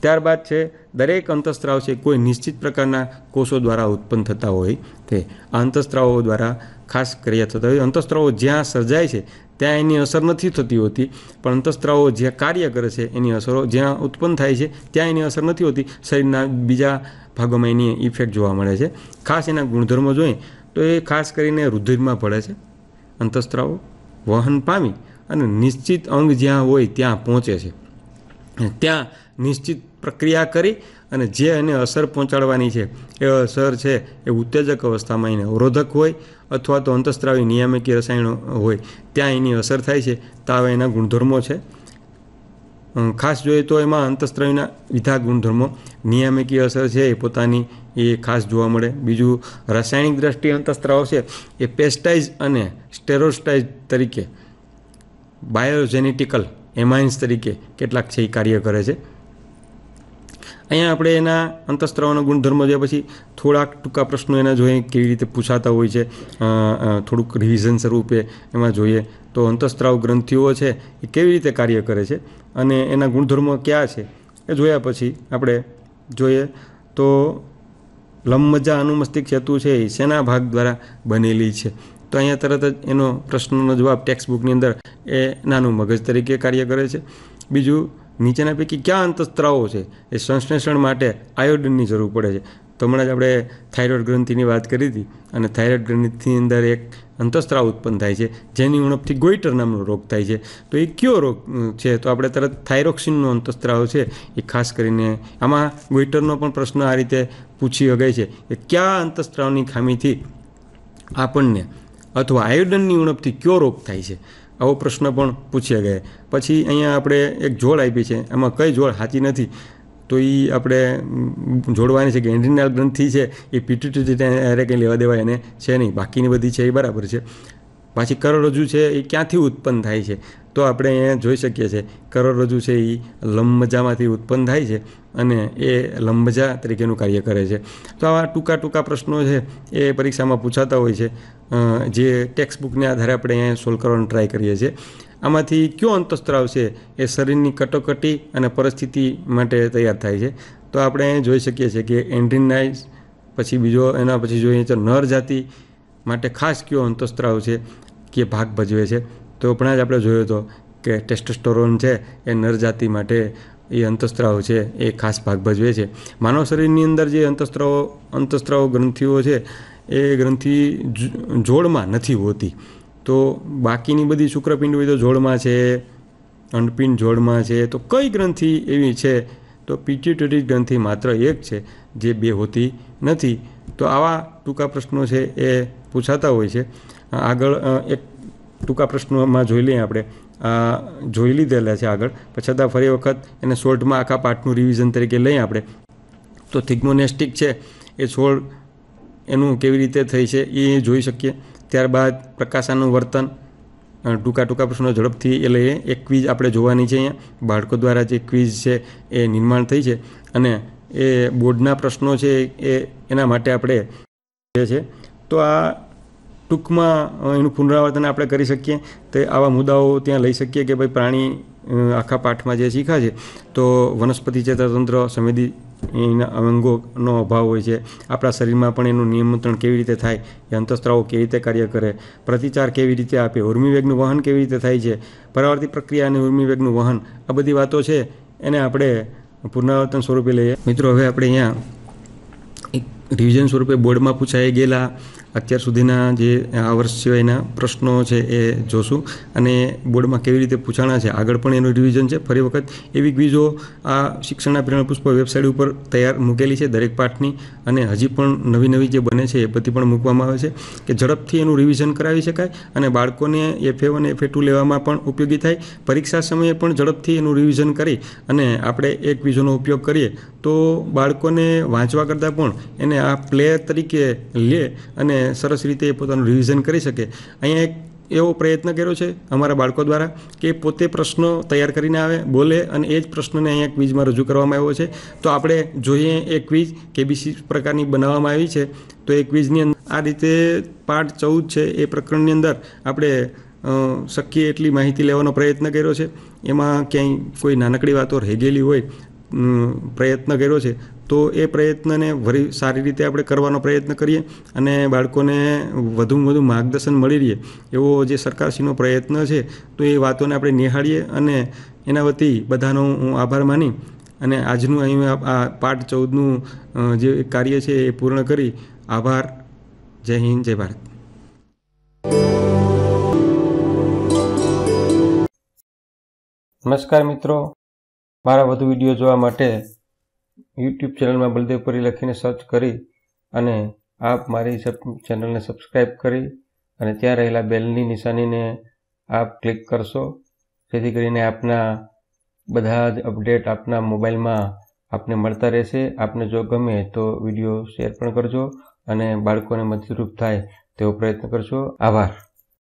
ત્યારબાદ છે દરેક અંતઃસ્ત્રાવ છે કોઈ નિશ્ચિત પ્રકારના કોષો દ્વારા ઉત્પન્ન થતા હોય તે આ અંતઃસ્ત્રાવો દ્વારા ખાસ ક્રિયા થતા હોય અંતઃસ્ત્રાવો જ્યાં સર્જાય છે ત્યાં એની અસર નથી થતી હોતી પણ અંતઃસ્ત્રાવો જ્યાં કાર્ય કરે છે એની અસરો જ્યાં ઉત્પન્ન થાય છે ત્યાં એની અસર નથી હોતી શરીરના બીજા ભાગોમાં એની ઇફેક્ટ જોવા મળે છે ખાસ એના ગુણધર્મો જોઈએ તો એ ખાસ કરીને રુધિરમાં પડે છે અંતઃસ્ત્રાવો વહન પામી અને નિશ્ચિત અંગ જ્યાં હોય ત્યાં પહોંચે છે ત્યાં નિશ્ચિત પ્રક્રિયા કરી અને જે એને અસર પહોંચાડવાની છે એ અસર છે એ ઉત્તેજક અવસ્થામાં એને અવરોધક હોય અથવા તો અંતસ્ત્રાવી નિયામકી રસાયણો હોય ત્યાં એની અસર થાય છે તાવ એના ગુણધર્મો છે ખાસ જોઈએ તો એમાં અંતસ્ત્રાવીના વિધા ગુણધર્મો નિયામકી અસર છે એ પોતાની એ ખાસ જોવા મળે બીજું રાસાયણિક દ્રષ્ટિએ અંતસ્ત્રાવ છે એ પેસ્ટાઇઝ અને સ્ટેરોસ્ટાઇઝ તરીકે બાયોજેનેટિકલ એમાઇન્સ તરીકે કેટલાક છે એ કાર્ય કરે છે અહીંયા આપણે એના અંતઃસ્ત્રાવના ગુણધર્મો જોયા પછી થોડાક ટૂંકા પ્રશ્નો એના જોઈએ કેવી રીતે પૂછાતા હોય છે થોડુંક રિવિઝન સ્વરૂપે એમાં જોઈએ તો અંતઃસ્ત્રાવ ગ્રંથિઓ છે એ કેવી રીતે કાર્ય કરે છે અને એના ગુણધર્મો ક્યાં છે એ જોયા પછી આપણે જોઈએ તો લંબમજ્જા અનુમસ્તિક સેતુ છે એ શેના ભાગ દ્વારા બનેલી છે તો અહીંયા તરત જ એનો પ્રશ્નનો જવાબ ટેક્સ્ટબુકની અંદર એ નાનું મગજ તરીકે કાર્ય કરે છે બીજું નીચેના પૈકી કયા અંતસ્ત્રાવો છે એ સંશ્લેષણ માટે આયોડિનની જરૂર પડે છે તો હમણાં જ આપણે થાઇરોઇડ ગ્રંથિની વાત કરી હતી અને થાઇરોઇડ ગ્રંથિની અંદર એક અંતસ્ત્રાવ ઉત્પન્ન થાય છે જેની ઉણપથી ગોઈટર નામનો રોગ થાય છે તો એ કયો રોગ છે તો આપણે તરત થાઇરોક્સિનનો અંતસ્ત્રાવ છે એ ખાસ કરીને આમાં ગોઈટરનો પણ પ્રશ્ન આ રીતે પૂછી શકાય છે કે કયા અંતસ્ત્રાવની ખામીથી આપણને અથવા આયોડનની ઉણપથી કયો રોગ થાય છે આવો પ્રશ્ન પણ પૂછ્યા ગયા પછી અહીંયા આપણે એક જોડ આપી છે એમાં કઈ જોડ સાચી નથી તો એ આપણે જોડવાની છે કે એન્ડ્રિનાલ ગ્રંથિ છે એ પીટીટી અરે કંઈ લેવા દેવાય એને છે નહીં બાકીની બધી છે એ બરાબર છે પાછી કરોડરજ્જુ છે એ ક્યાંથી ઉત્પન્ન થાય છે તો આપણે અહીંયા જોઈ શકીએ છીએ કરોડરજ્જુ છે એ લંબજામાંથી ઉત્પન્ન થાય છે અને એ લંબજા તરીકેનું કાર્ય કરે છે તો આવા ટૂંકા ટૂંકા પ્રશ્નો છે એ પરીક્ષામાં પૂછાતા હોય છે જે ટેક્સ્ટ બુકને આધારે આપણે અહીંયા સોલ્વ કરવાનો ટ્રાય કરીએ છીએ આમાંથી કયો અંતસ્ત્રાવ છે એ શરીરની કટોકટી અને પરિસ્થિતિ માટે તૈયાર થાય છે તો આપણે જોઈ શકીએ છીએ કે એન્ડ્રીનાઇઝ પછી બીજો એના પછી જોઈએ તો નર જાતિ માટે ખાસ કયો અંતસ્ત્રાવ છે કે ભાગ ભજવે છે તો હમણાં જ આપણે જોયો હતો કે ટેસ્ટોસ્ટોરોન છે એ નરજાતિ માટે એ અંતસ્ત્રાવ છે એ ખાસ ભાગ ભજવે છે માનવ શરીરની અંદર જે અંતસ્ત્રાવો અંતસ્ત્રાવ ગ્રંથિઓ છે એ ગ્રંથિ જોડમાં નથી હોતી તો બાકીની બધી શુક્રપિંડ હોય તો જોડમાં છે અંડપિંડ જોડમાં છે તો કઈ ગ્રંથિ એવી છે તો પિચ્યુટરી ગ્રંથિ માત્ર એક છે જે બે હોતી નથી તો આવા ટૂંકા પ્રશ્નો છે એ પૂછાતા હોય છે આગળ એક ટૂંકા પ્રશ્નોમાં જોઈ લઈએ આપણે જોઈ લીધેલા છે આગળ પણ છતાં ફરી વખત એને સોલ્ટમાં આખા પાઠનું રિવિઝન તરીકે લઈએ આપણે તો થિગ્મોનેસ્ટિક છે એ સોલ્ટ એનું કેવી રીતે થઈ છે એ જોઈ શકીએ ત્યારબાદ પ્રકાશાનું વર્તન ટૂંકા ટૂંકા પ્રશ્નો ઝડપથી એટલે એક ક્વિઝ આપણે જોવાની છે અહીંયા બાળકો દ્વારા જે ક્વિઝ છે એ નિર્માણ થઈ છે અને એ બોર્ડના પ્રશ્નો છે એ એના માટે આપણે જે છે તો આ ટૂંકમાં એનું પુનરાવર્તન આપણે કરી શકીએ તે આવા મુદ્દાઓ ત્યાં લઈ શકીએ કે ભાઈ પ્રાણી આખા પાઠમાં જે શીખા છે તો વનસ્પતિ ચેતાતંત્ર સંવેદી એના અંગોનો અભાવ હોય છે આપણા શરીરમાં પણ એનું નિયંત્રણ કેવી રીતે થાય એ અંતસ્ત્રાવો કેવી રીતે કાર્ય કરે પ્રતિચાર કેવી રીતે આપે ઉર્મિવેગનું વહન કેવી રીતે થાય છે પરાવર્તી પ્રક્રિયા અને ઉર્મિવેગનું વહન આ બધી વાતો છે એને આપણે પુનરાવર્તન સ્વરૂપે લઈએ મિત્રો હવે આપણે અહીંયા એક રિવિઝન સ્વરૂપે બોર્ડમાં પૂછાઈ ગયેલા અત્યાર સુધીના જે આ વર્ષ સિવાયના પ્રશ્નો છે એ જોશું અને બોર્ડમાં કેવી રીતે પૂછાણા છે આગળ પણ એનું રિવિઝન છે ફરી વખત એવી ક્વિઝો આ શિક્ષણના પ્રેરણા પુષ્પ વેબસાઇટ ઉપર તૈયાર મૂકેલી છે દરેક પાઠની અને હજી પણ નવી નવી જે બને છે એ બધી પણ મૂકવામાં આવે છે કે ઝડપથી એનું રિવિઝન કરાવી શકાય અને બાળકોને એફ એ અને એફ ટુ લેવામાં પણ ઉપયોગી થાય પરીક્ષા સમયે પણ ઝડપથી એનું રિવિઝન કરી અને આપણે એક ક્વિઝોનો ઉપયોગ કરીએ તો બાળકોને વાંચવા કરતાં પણ એને આ પ્લે તરીકે લે અને સરસ રીતે પોતાનું રિવિઝન કરી શકે અહીંયા એક એવો પ્રયત્ન કર્યો છે અમારા બાળકો દ્વારા કે પોતે પ્રશ્નો તૈયાર કરીને આવે બોલે અને એ જ પ્રશ્નને અહીંયા ક્વિઝમાં રજૂ કરવામાં આવ્યો છે તો આપણે જોઈએ એ ક્વિઝ કેબીસી પ્રકારની બનાવવામાં આવી છે તો એ ક્વિઝની અંદર આ રીતે પાઠ ચૌદ છે એ પ્રકરણની અંદર આપણે શક્ય એટલી માહિતી લેવાનો પ્રયત્ન કર્યો છે એમાં ક્યાંય કોઈ નાનકડી વાતો રહી ગયેલી હોય પ્રયત્ન કર્યો છે તો એ પ્રયત્નને વરી સારી રીતે આપણે કરવાનો પ્રયત્ન કરીએ અને બાળકોને વધુમાં વધુ માર્ગદર્શન મળી રહે એવો જે સરકારશ્રીનો પ્રયત્ન છે તો એ વાતોને આપણે નિહાળીએ અને એના વતી બધાનો હું આભાર માની અને આજનું અહીં આ પાઠ ચૌદનું જે કાર્ય છે એ પૂર્ણ કરી આભાર જય હિન્દ જય ભારત નમસ્કાર મિત્રો મારા વધુ વિડીયો જોવા માટે યુટ્યુબ ચેનલમાં બલદેવ પરી લખીને સર્ચ કરી અને આપ મારી ચેનલને સબસ્ક્રાઈબ કરી અને ત્યાં રહેલા બેલની નિશાનીને આપ ક્લિક કરશો જેથી કરીને આપના બધા જ અપડેટ આપના મોબાઈલમાં આપને મળતા રહેશે આપને જો ગમે તો વિડીયો શેર પણ કરજો અને બાળકોને મદદરૂપ થાય તેવો પ્રયત્ન કરશો આભાર